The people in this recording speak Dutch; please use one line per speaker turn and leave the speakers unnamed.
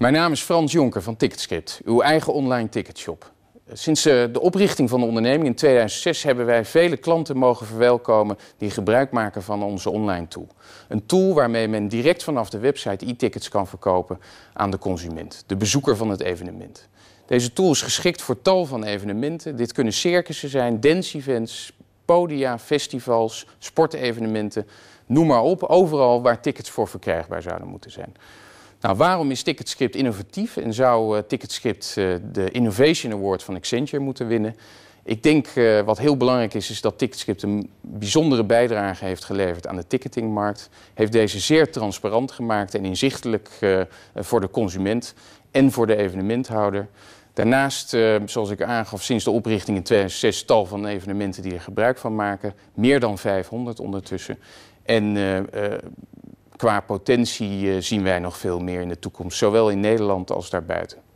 Mijn naam is Frans Jonker van Ticketscript, uw eigen online ticketshop. Sinds eh, de oprichting van de onderneming in 2006 hebben wij vele klanten mogen verwelkomen die gebruik maken van onze online tool. Een tool waarmee men direct vanaf de website e-tickets kan verkopen aan de consument, de bezoeker van het evenement. Deze tool is geschikt voor tal van evenementen. Dit kunnen circussen zijn, dance-events, podia, festivals, sportevenementen, noem maar op. Overal waar tickets voor verkrijgbaar zouden moeten zijn. Nou, waarom is Ticketscript innovatief en zou eh, Ticketscript eh, de Innovation Award van Accenture moeten winnen? Ik denk eh, wat heel belangrijk is, is dat Ticketscript een bijzondere bijdrage heeft geleverd aan de ticketingmarkt. Heeft deze zeer transparant gemaakt en inzichtelijk voor de consument en voor de evenementhouder. Daarnaast, zoals ik aangaf, sinds de oprichting in 2006 tal van evenementen die er gebruik van maken. Meer dan 500 ondertussen. En qua potentie eh, zien wij nog veel meer in de toekomst, zowel in Nederland als daarbuiten.